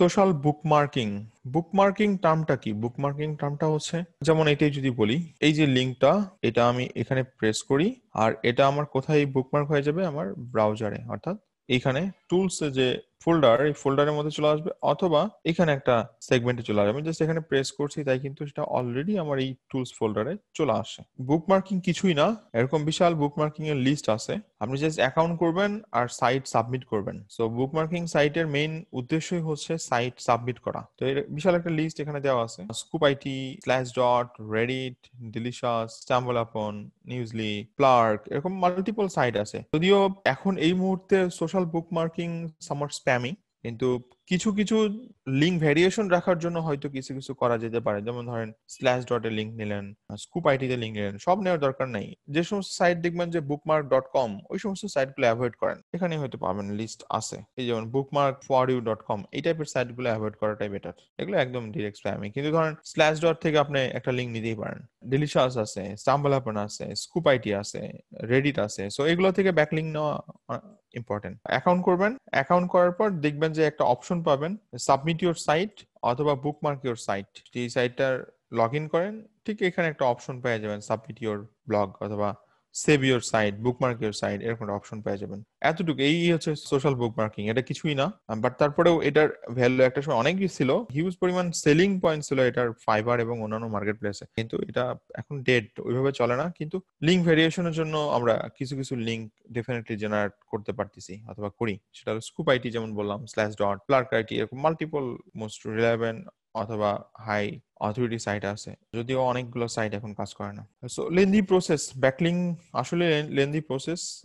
social bookmarking bookmarking টার্মটা কি bookmarking টার্মটা হচ্ছে যেমন এটাই যদি বলি এই যে লিঙ্কটা এটা আমি এখানে প্রেস করি আর এটা আমার কোথায় বুকমার্ক হয়ে যাবে আমার ব্রাউজারে অর্থাৎ এখানে টুলস যে ফোল্ডার এই ফোল্ডারের মধ্যে চলে আসবে অথবা এখানে একটা সেগমেন্টে চলে আসবে আমি জাস্ট এখানে প্রেস করছি তাই কিন্তু সেটা অলরেডি আমার এই টুলস ফোল্ডারে চলে আসে বুকমার্কিং কিছুই না এরকম বিশাল বুকমার্কিং এর লিস্ট আছে আপনি জাস্ট অ্যাকাউন্ট করবেন আর সাইট সাবমিট করবেন সো বুকমার্কিং সাইটের মেইন উদ্দেশ্যই হচ্ছে সাইট সাবমিট করা তো এর বিশাল একটা লিস্ট এখানে দেওয়া আছে Scoop it Slashdot Reddit Delicious StumbleUpon Newsly প্লার্ক এরকম মাল্টিপল সাইট আছে যদিও এখন এই মুহূর্তে সোশ্যাল বুকমার্কিং সামার স্প্যামিং কিন্তু কিছু কিছু লিঙ্ক ভ্যারিয়েশন রাখার জন্য হয়তো কিছু কিছু করা যেতে পারে যেমন ধরেন স্ল্যাশ ডট এ লিঙ্ক নিলেন স্কুপ আইটি তে লিঙ্ক নিলেন সব নেওয়ার দরকার নাই যে সমস্ত সাইট দেখবেন যে বুকমার্ক ডট কম ওই সমস্ত সাইটগুলো অ্যাভয়েড করেন এখানে হয়তো পাবেন লিস্ট আছে এই যেমন bookmark for you dot com এই টাইপের গুলো অ্যাভয়েড করাটাই বেটার এগুলো একদম ডিরেক্ট স্প্যামি কিন্তু ধরেন স্ল্যাশ ডট থেকে আপনি একটা লিঙ্ক নিতেই পারেন ডিলিশাস আছে স্টাম্বল আপন আছে স্কুপ আইটি আছে রেডিট আছে সো এগুলো থেকে ব্যাকলিং নেওয়া ইম্পর্টেন্ট অ্যাকাউন্ট করবেন অ্যাকাউন্ট করার পর দেখবেন যে একটা অপশন পাবেন সাবমিট ইউর সাইট অথবা বুকমার্ক ইউর সাইট এই সাইটটার লগ ইন করেন ঠিক এখানে একটা অপশন পেয়ে যাবেন সাবমিট ইউর ব্লগ অথবা save your site bookmark your site এরকম অপশন পেয়ে যাবেন এতটুকু এই হচ্ছে সোশ্যাল বুকমার্কিং এটা কিছুই না বাট তারপরেও এটার ভ্যালু একটা সময় অনেক ছিল হিউজ পরিমাণ সেলিং পয়েন্ট ছিল এটার ফাইবার এবং অন্যান্য মার্কেট প্লেসে কিন্তু এটা এখন ডেড ওইভাবে চলে না কিন্তু লিঙ্ক ভেরিয়েশনের জন্য আমরা কিছু কিছু লিঙ্ক ডেফিনেটলি জেনারেট করতে পারতেছি অথবা করি সেটা স্কুপ আইটি যেমন বললাম স্ল্যাশ ডট প্লার্ক আইটি এরকম মাল্টিপল মোস্ট রিলেভেন্ট অথবা হাই অথরিটি সাইট আছে যদিও অনেকগুলো সাইট এখন কাজ করে না সো লেন্দি প্রসেস ব্যাকলিং আসলে লেন্দি প্রসেস